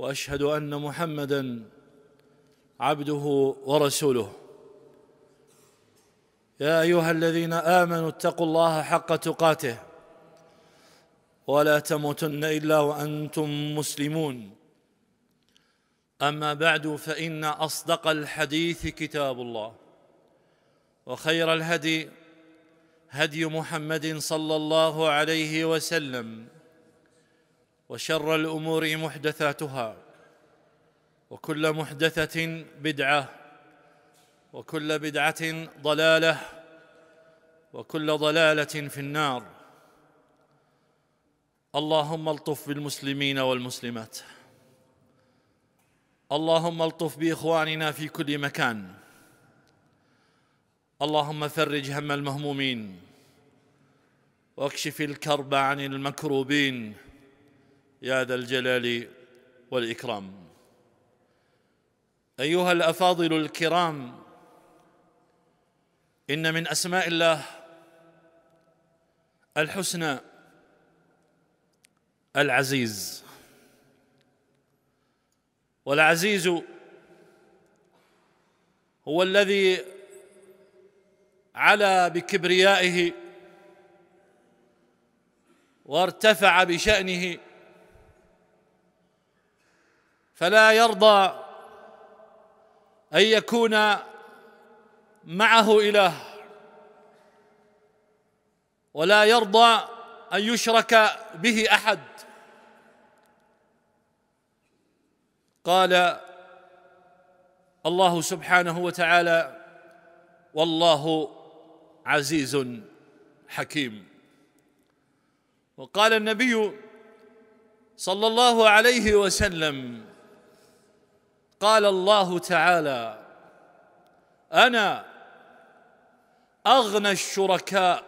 واشهد ان محمدا عبده ورسوله يا ايها الذين امنوا اتقوا الله حق تقاته ولا تموتن الا وانتم مسلمون اما بعد فان اصدق الحديث كتاب الله وخير الهدي هدي محمد صلى الله عليه وسلم وشر الامور محدثاتها وكل محدثه بدعه وكل بدعه ضلاله وكل ضلاله في النار اللهم الطف بالمسلمين والمسلمات اللهم الطف باخواننا في كل مكان اللهم فرج هم المهمومين واكشف الكرب عن المكروبين يا ذا الجلال والإكرام أيها الأفاضل الكرام إن من أسماء الله الحسنى العزيز والعزيز هو الذي علا بكبريائه وارتفع بشأنه فلا يرضى ان يكون معه اله ولا يرضى ان يشرك به احد قال الله سبحانه وتعالى والله عزيز حكيم وقال النبي صلى الله عليه وسلم قال الله تعالى انا اغنى الشركاء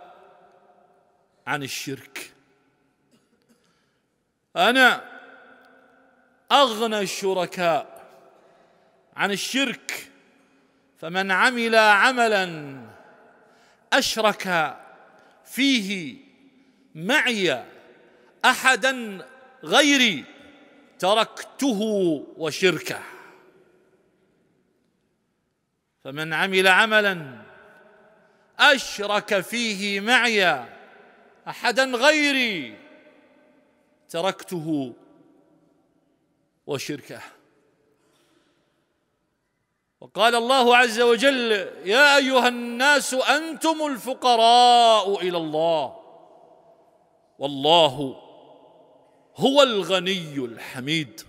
عن الشرك انا اغنى الشركاء عن الشرك فمن عمل عملا اشرك فيه معي احدا غيري تركته وشركه فمن عمل عملا اشرك فيه معي احدا غيري تركته وشركه وقال الله عز وجل يا ايها الناس انتم الفقراء الى الله والله هو الغني الحميد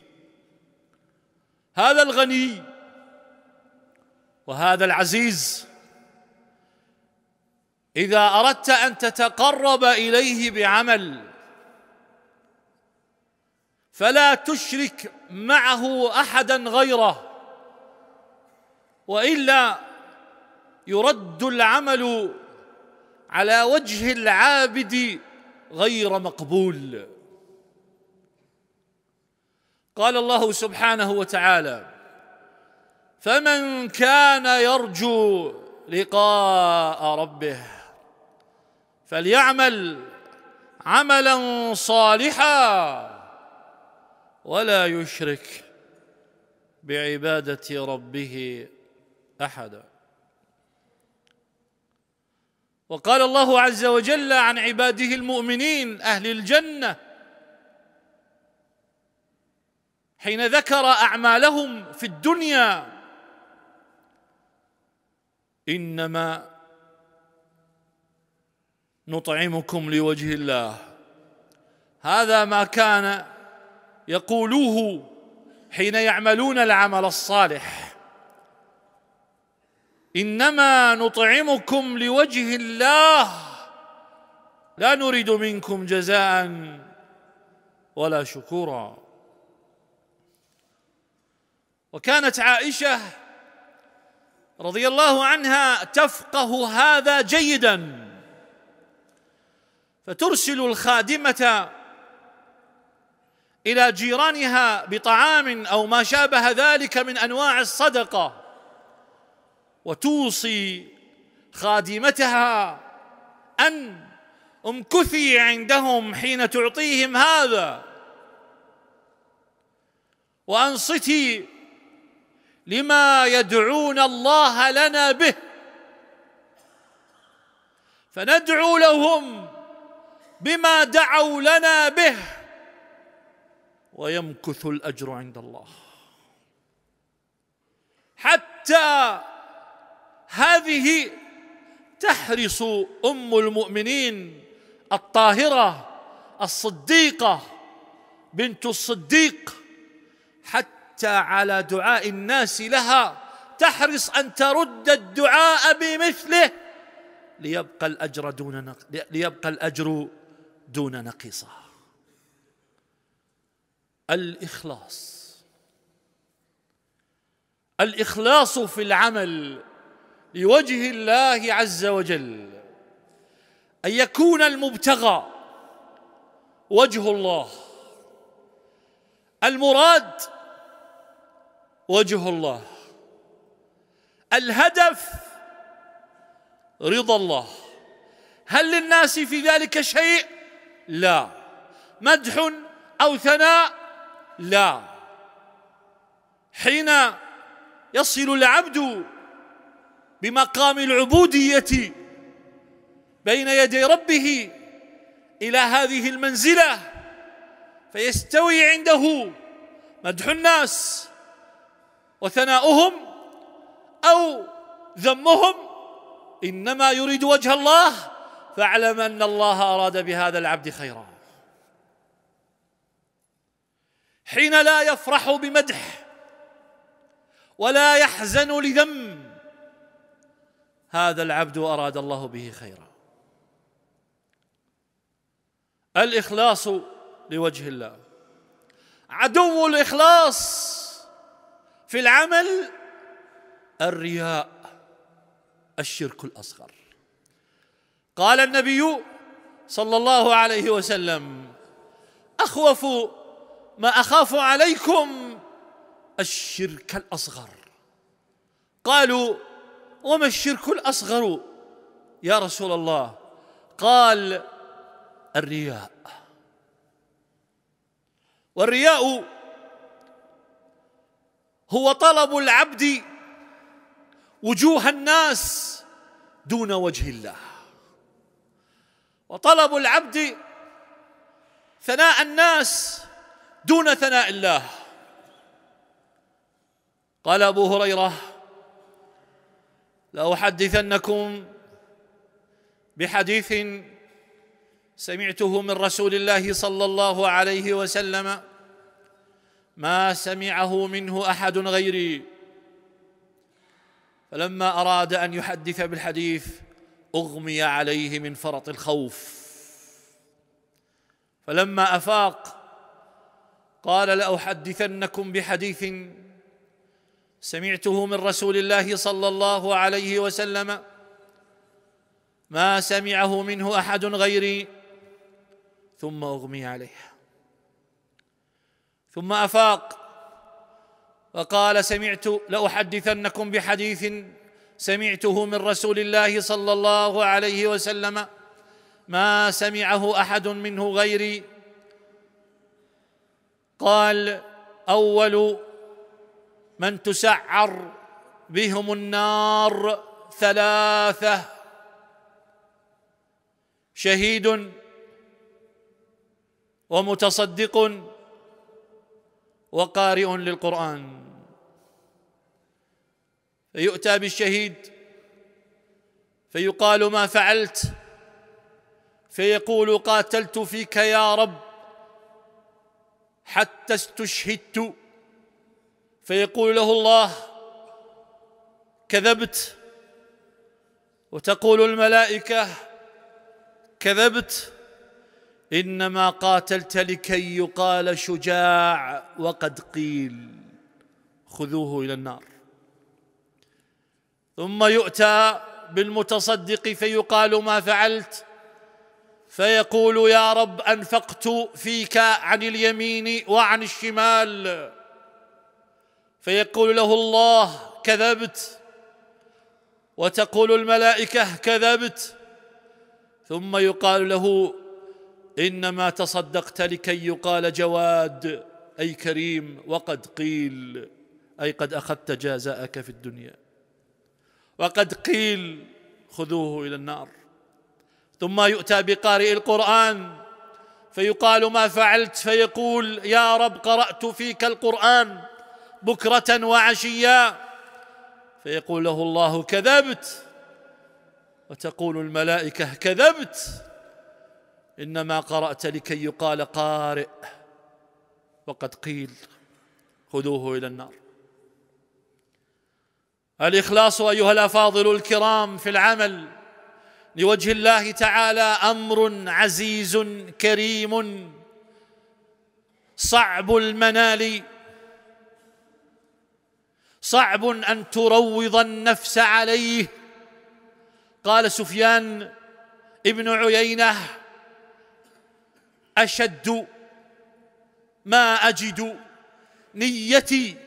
هذا الغني وهذا العزيز اذا اردت ان تتقرب اليه بعمل فلا تشرك معه احدا غيره والا يرد العمل على وجه العابد غير مقبول قال الله سبحانه وتعالى فمن كان يرجو لقاء ربه فليعمل عملا صالحا ولا يشرك بعباده ربه احدا وقال الله عز وجل عن عباده المؤمنين اهل الجنه حين ذكر اعمالهم في الدنيا انما نطعمكم لوجه الله هذا ما كان يقولوه حين يعملون العمل الصالح انما نطعمكم لوجه الله لا نريد منكم جزاء ولا شكورا وكانت عائشه رضي الله عنها تفقه هذا جيدا فترسل الخادمه الى جيرانها بطعام او ما شابه ذلك من انواع الصدقه وتوصي خادمتها ان امكثي عندهم حين تعطيهم هذا وانصتي لما يدعون الله لنا به فندعو لهم بما دعوا لنا به ويمكث الاجر عند الله حتى هذه تحرص ام المؤمنين الطاهره الصديقه بنت الصديق حتى على دعاء الناس لها تحرص ان ترد الدعاء بمثله ليبقى الاجر دون نق... ليبقى الاجر دون نقيصه الاخلاص الاخلاص في العمل لوجه الله عز وجل ان يكون المبتغى وجه الله المراد وجه الله الهدف رضا الله هل للناس في ذلك شيء لا مدح او ثناء لا حين يصل العبد بمقام العبوديه بين يدي ربه الى هذه المنزله فيستوي عنده مدح الناس وثناؤهم أو ذمهم إنما يريد وجه الله فاعلم أن الله أراد بهذا العبد خيرا حين لا يفرح بمدح ولا يحزن لذم هذا العبد أراد الله به خيرا الإخلاص لوجه الله عدو الإخلاص في العمل الرياء الشرك الاصغر قال النبي صلى الله عليه وسلم اخوف ما اخاف عليكم الشرك الاصغر قالوا وما الشرك الاصغر يا رسول الله قال الرياء والرياء هو طلب العبد وجوه الناس دون وجه الله وطلب العبد ثناء الناس دون ثناء الله قال ابو هريره لاحدثنكم بحديث سمعته من رسول الله صلى الله عليه وسلم ما سمعه منه احد غيري فلما اراد ان يحدث بالحديث اغمي عليه من فرط الخوف فلما افاق قال لاحدثنكم بحديث سمعته من رسول الله صلى الله عليه وسلم ما سمعه منه احد غيري ثم اغمي عليه ثم افاق وقال سمعت لاحدثنكم بحديث سمعته من رسول الله صلى الله عليه وسلم ما سمعه احد منه غيري قال اول من تسعر بهم النار ثلاثه شهيد ومتصدق وقارئ للقرآن فيؤتى بالشهيد فيقال ما فعلت فيقول قاتلت فيك يا رب حتى استشهدت فيقول له الله كذبت وتقول الملائكه كذبت انما قاتلت لكي يقال شجاع وقد قيل خذوه الى النار ثم يؤتى بالمتصدق فيقال ما فعلت فيقول يا رب انفقت فيك عن اليمين وعن الشمال فيقول له الله كذبت وتقول الملائكه كذبت ثم يقال له انما تصدقت لكي يقال جواد اي كريم وقد قيل اي قد اخذت جازاءك في الدنيا وقد قيل خذوه الى النار ثم يؤتى بقارئ القران فيقال ما فعلت فيقول يا رب قرات فيك القران بكره وعشيا فيقول له الله كذبت وتقول الملائكه كذبت انما قرات لكي يقال قارئ وقد قيل خذوه الى النار الاخلاص ايها الافاضل الكرام في العمل لوجه الله تعالى امر عزيز كريم صعب المنال صعب ان تروض النفس عليه قال سفيان ابن عيينه أشد ما أجد نيتي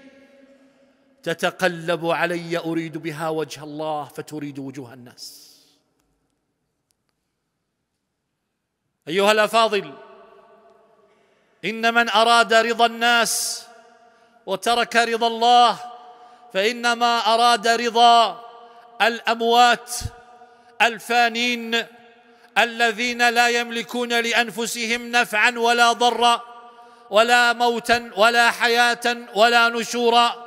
تتقلب علي أريد بها وجه الله فتريد وجوه الناس أيها الأفاضل إن من أراد رضا الناس وترك رضا الله فإنما أراد رضا الأموات الفانين الذين لا يملكون لانفسهم نفعا ولا ضرا ولا موتا ولا حياه ولا نشورا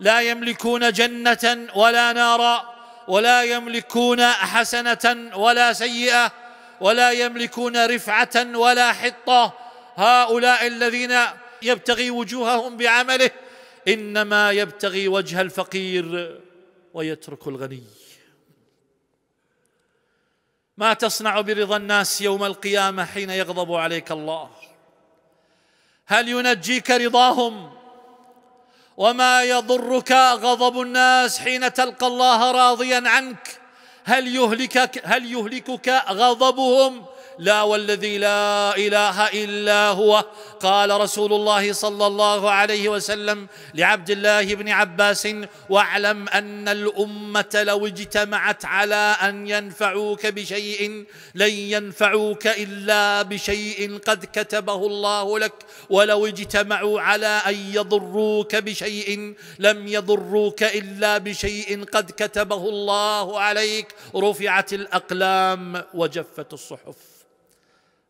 لا يملكون جنه ولا نارا ولا يملكون حسنه ولا سيئه ولا يملكون رفعه ولا حطه هؤلاء الذين يبتغي وجوههم بعمله انما يبتغي وجه الفقير ويترك الغني ما تصنع برضا الناس يوم القيامه حين يغضب عليك الله هل ينجيك رضاهم وما يضرك غضب الناس حين تلقى الله راضيا عنك هل يهلكك هل يهلكك غضبهم لا والذي لا اله الا هو قال رسول الله صلى الله عليه وسلم لعبد الله بن عباس واعلم ان الامه لو اجتمعت على ان ينفعوك بشيء لن ينفعوك الا بشيء قد كتبه الله لك ولو اجتمعوا على ان يضروك بشيء لم يضروك الا بشيء قد كتبه الله عليك رفعت الاقلام وجفت الصحف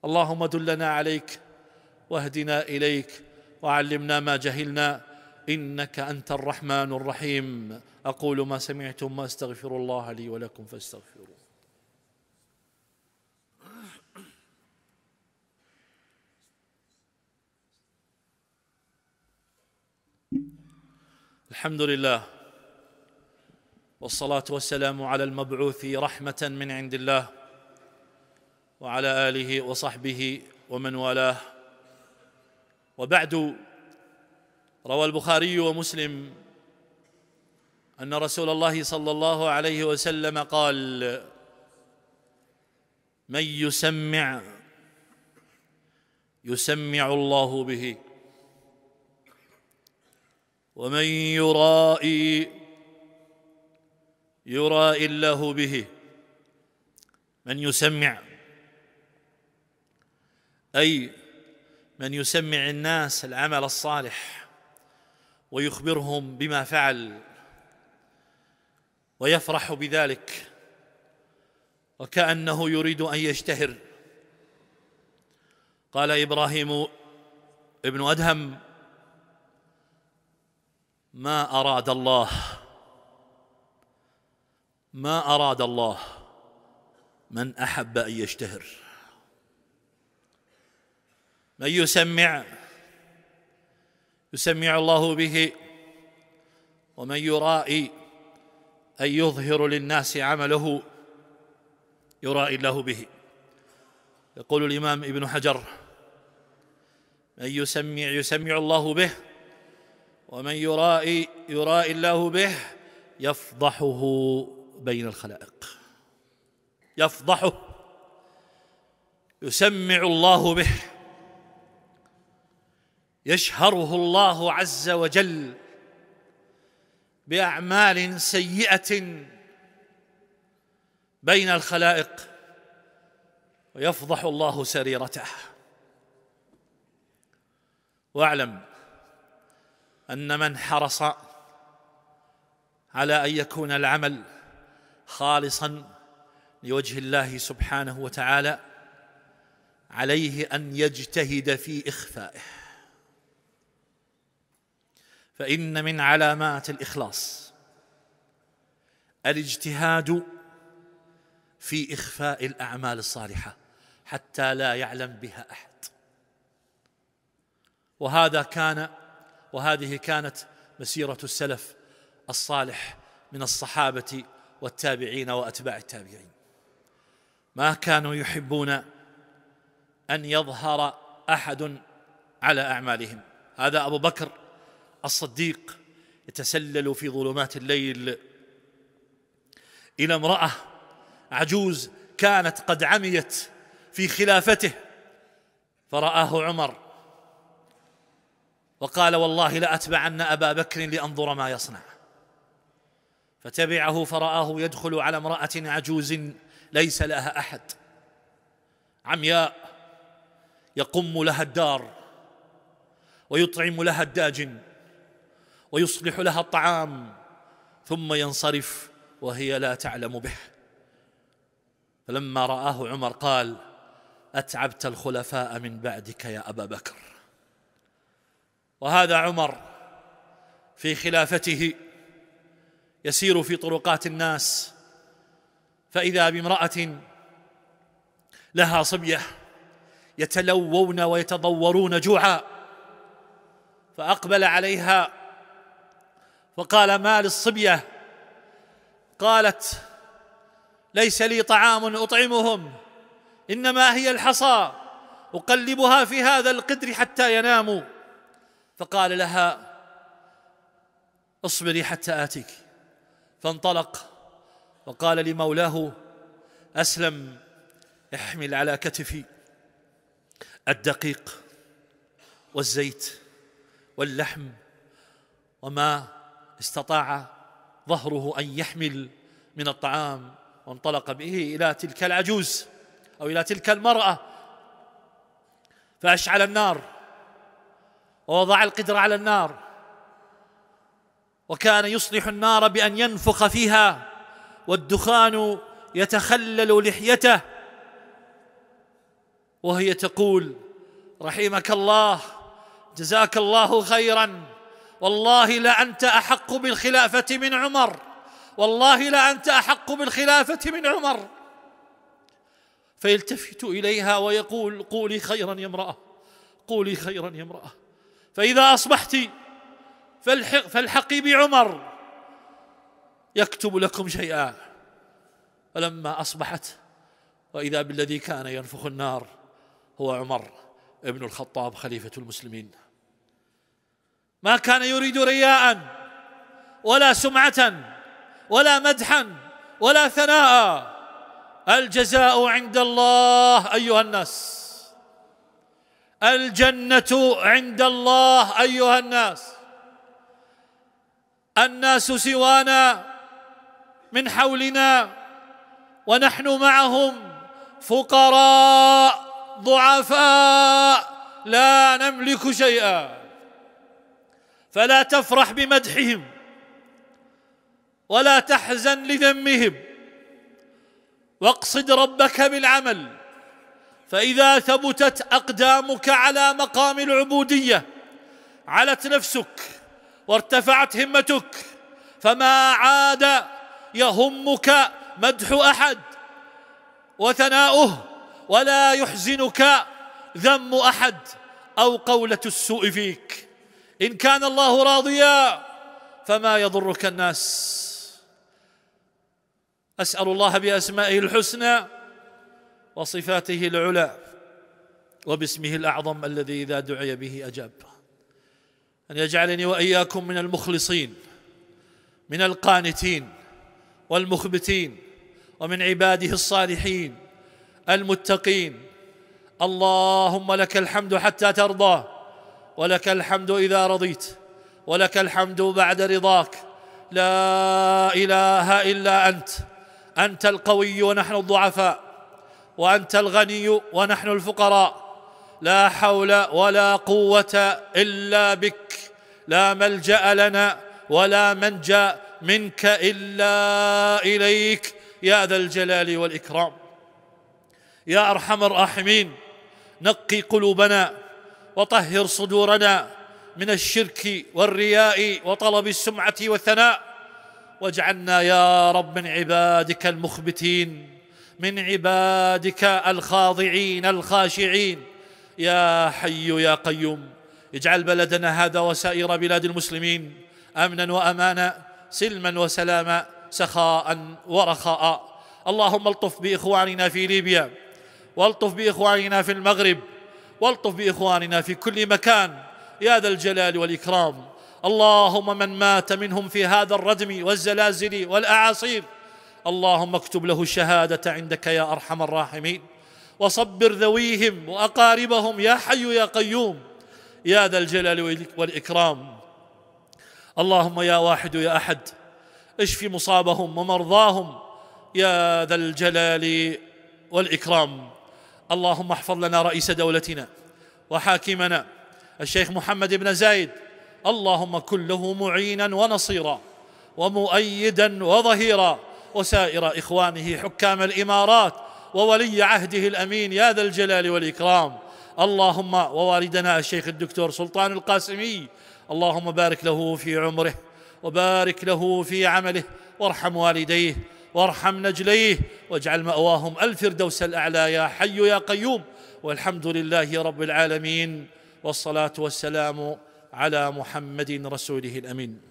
اللهم دلنا عليك واهدنا اليك وعلمنا ما جهلنا انك انت الرحمن الرحيم اقول ما سمعتم واستغفر الله لي ولكم فاستغفروه الحمد لله والصلاه والسلام على المبعوث رحمه من عند الله وعلى اله وصحبه ومن والاه وبعد روى البخاري ومسلم ان رسول الله صلى الله عليه وسلم قال من يسمع يسمع الله به ومن يرائي يرائي الله به من يسمع اي من يسمع الناس العمل الصالح ويخبرهم بما فعل ويفرح بذلك وكانه يريد ان يشتهر قال ابراهيم ابن ادهم ما اراد الله ما اراد الله من احب ان يشتهر من يسمع يسمع الله به ومن يرائي أن يظهر للناس عمله يرائي الله به يقول الإمام ابن حجر من يسمع يسمع الله به ومن يرائي يرائي الله به يفضحه بين الخلائق يفضحه يسمع الله به يشهره الله عز وجل باعمال سيئه بين الخلائق ويفضح الله سريرته واعلم ان من حرص على ان يكون العمل خالصا لوجه الله سبحانه وتعالى عليه ان يجتهد في اخفائه فإن من علامات الإخلاص الاجتهاد في إخفاء الأعمال الصالحة حتى لا يعلم بها أحد وهذا كان وهذه كانت مسيرة السلف الصالح من الصحابة والتابعين وأتباع التابعين ما كانوا يحبون أن يظهر أحد على أعمالهم هذا أبو بكر الصديق يتسلل في ظلمات الليل الى امراه عجوز كانت قد عميت في خلافته فرآه عمر وقال والله لأتبعن أبا بكر لأنظر ما يصنع فتبعه فرآه يدخل على امرأة عجوز ليس لها أحد عمياء يقم لها الدار ويطعم لها الداجن ويصلح لها الطعام ثم ينصرف وهي لا تعلم به فلما رآه عمر قال أتعبت الخلفاء من بعدك يا أبا بكر وهذا عمر في خلافته يسير في طرقات الناس فإذا بامرأة لها صبية يتلوون ويتضورون جوعا فأقبل عليها فقال ما للصبيه قالت ليس لي طعام اطعمهم انما هي الحصى اقلبها في هذا القدر حتى يناموا فقال لها اصبري حتى اتيك فانطلق وقال لمولاه اسلم احمل على كتفي الدقيق والزيت واللحم وما استطاع ظهره أن يحمل من الطعام وانطلق به إلى تلك العجوز أو إلى تلك المرأة فأشعل النار ووضع القدر على النار وكان يصلح النار بأن ينفخ فيها والدخان يتخلل لحيته وهي تقول رحمك الله جزاك الله خيرا والله لأنت أحق بالخلافة من عمر والله لأنت أحق بالخلافة من عمر فيلتفت إليها ويقول قولي خيرا يا امرأة قولي خيرا يا امرأة فإذا أصبحت فالحق فالحقي بعمر يكتب لكم شيئا فلما أصبحت وإذا بالذي كان ينفخ النار هو عمر ابن الخطاب خليفة المسلمين ما كان يريد رياء ولا سمعة ولا مدحا ولا ثناء الجزاء عند الله أيها الناس الجنة عند الله أيها الناس الناس سوانا من حولنا ونحن معهم فقراء ضعفاء لا نملك شيئا فلا تفرح بمدحهم ولا تحزن لذمهم واقصد ربك بالعمل فإذا ثبتت أقدامك على مقام العبودية علت نفسك وارتفعت همتك فما عاد يهمك مدح أحد وثناؤه ولا يحزنك ذم أحد أو قولة السوء فيك ان كان الله راضيا فما يضرك الناس اسال الله باسمائه الحسنى وصفاته العلى وباسمه الاعظم الذي اذا دعي به اجاب ان يجعلني واياكم من المخلصين من القانتين والمخبتين ومن عباده الصالحين المتقين اللهم لك الحمد حتى ترضى ولك الحمد اذا رضيت ولك الحمد بعد رضاك لا اله الا انت انت القوي ونحن الضعفاء وانت الغني ونحن الفقراء لا حول ولا قوه الا بك لا ملجا لنا ولا منجا منك الا اليك يا ذا الجلال والاكرام يا ارحم الراحمين نقي قلوبنا وطهر صدورنا من الشرك والرياء وطلب السمعه والثناء واجعلنا يا رب من عبادك المخبتين من عبادك الخاضعين الخاشعين يا حي يا قيوم اجعل بلدنا هذا وسائر بلاد المسلمين امنا وامانا سلما وسلاما سخاء ورخاء اللهم الطف باخواننا في ليبيا والطف باخواننا في المغرب والطف باخواننا في كل مكان يا ذا الجلال والاكرام اللهم من مات منهم في هذا الردم والزلازل والاعاصير اللهم اكتب له الشهاده عندك يا ارحم الراحمين وصبر ذويهم واقاربهم يا حي يا قيوم يا ذا الجلال والاكرام اللهم يا واحد يا احد اشف مصابهم ومرضاهم يا ذا الجلال والاكرام اللهم احفظ لنا رئيس دولتنا وحاكمنا الشيخ محمد بن زايد اللهم كن له معينا ونصيرا ومؤيدا وظهيرا وسائر اخوانه حكام الامارات وولي عهده الامين يا ذا الجلال والاكرام اللهم ووالدنا الشيخ الدكتور سلطان القاسمي اللهم بارك له في عمره وبارك له في عمله وارحم والديه وارحم نجليه واجعل مأواهم الفردوس الأعلى يا حي يا قيوم والحمد لله رب العالمين والصلاة والسلام على محمد رسوله الأمين